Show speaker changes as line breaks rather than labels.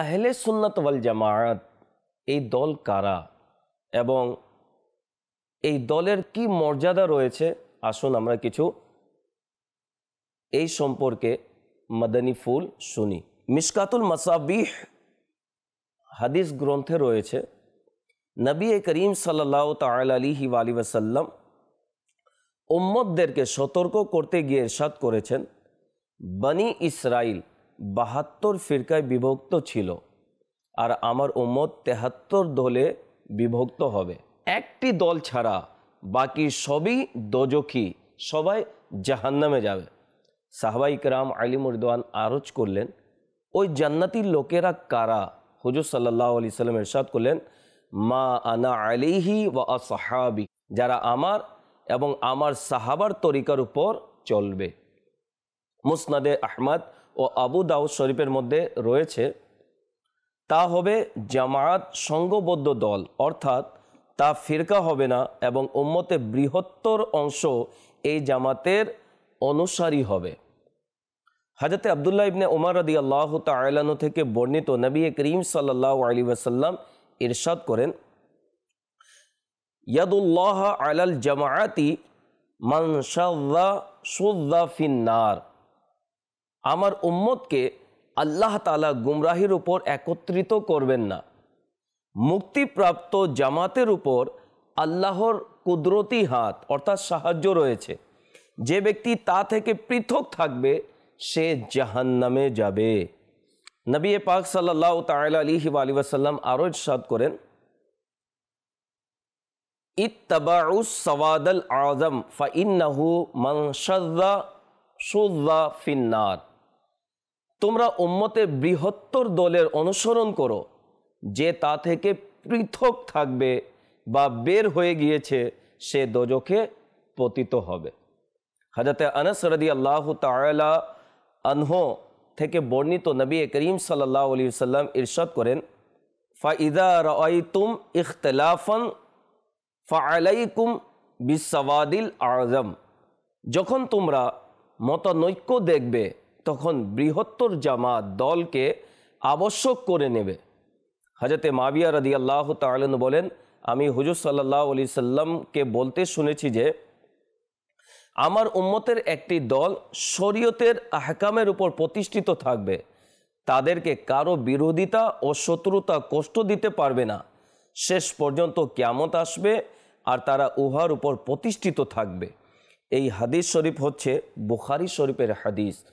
আহলে সুন্নত ওয়াল জামায়াত এই দল কারা এবং এই দলের কি মর্যাদা রয়েছে আসুন আমরা কিছু এই সম্পর্কে মাদানী ফুল শুনি মিসকাতুল মাসাবিহ হাদিস গ্রন্থে রয়েছে নবী করিম সাল্লাহ তালিহি আলী ওয়াসাল্লাম উম্মদদেরকে সতর্ক করতে গিয়ে ইরশাদ করেছেন বনি ইসরাইল বাহাত্তর ফিরকায় বিভক্ত ছিল আর আমার উম্মত তেহাত্তর দলে বিভক্ত হবে একটি দল ছাড়া বাকি সবই দোজখী সবাই জাহান্নামে যাবে সাহবা আলিম আলিমুরদান আরজ করলেন ওই জান্নাতির লোকেরা কারা হুজুর সাল্লাহ আলি সাল্লাম এরশাদ করলেন মা আনা আলিহি ও আসহাবি যারা আমার এবং আমার সাহাবার তরিকার উপর চলবে মুসনাদে আহমদ ও আবু দাউদ শরীফের মধ্যে রয়েছে তা হবে জামায়াত সংঘবদ্ধ দল অর্থাৎ তা ফিরকা হবে না এবং উম্মতে বৃহত্তর অংশ এই জামাতের অনুসারী হবে হাজরতে আবদুল্লাহ ইবনে ওমর রদি আল্লাহ তালানো থেকে বর্ণিত নবী করিম সাল্লাহ আলী ওয়াসাল্লাম ইরশাদ করেন ইয়াদুল্লাহ আলাল জামায়াতি মানসাল্লা সুদ্দা ফিন্নার আমার উম্মতকে আল্লাহ তালা গুমরাহির উপর একত্রিত করবেন না মুক্তিপ্রাপ্ত জামাতের উপর আল্লাহর কুদরতি হাত অর্থাৎ সাহায্য রয়েছে যে ব্যক্তি তা থেকে পৃথক থাকবে সে জাহান্নামে যাবে নবী পাক সাল্লাহ তালা আলী আলী ওয়াসাল্লাম আরও সাদ করেন ইত্তাবাউস সওয়াদাল আজম ফাইন্নাহু মনশাদ্দা সুদ্দা ফিন্নার তোমরা ওম্মতে বৃহত্তর দলের অনুসরণ করো যে তা থেকে পৃথক থাকবে বা বের হয়ে গিয়েছে সে দোজখে পতিত হবে হাজাতে আনাস রদি আল্লাহ তালা আনহ থেকে বর্ণিত নবী করিম সাল্লাহ আলী সাল্লাম ইরশাদ করেন ফাইদা রাইতুম ইখতলাফন ফালাইকুম বিসাওয়াদিল আজম যখন তোমরা মতানৈক্য দেখবে তখন বৃহত্তর জামাত দলকে আবশ্যক করে নেবে হাজরতে মাবিয়া রাদি আল্লাহ তালন বলেন আমি হুজুর সাল্লাহ আলি সাল্লামকে বলতে শুনেছি যে আমার উম্মতের একটি দল শরীয়তের আহকামের উপর প্রতিষ্ঠিত থাকবে তাদেরকে কারো বিরোধিতা ও শত্রুতা কষ্ট দিতে পারবে না শেষ পর্যন্ত ক্যামত আসবে আর তারা উহার উপর প্রতিষ্ঠিত থাকবে এই হাদিস শরীফ হচ্ছে বুখারি শরীফের হাদিস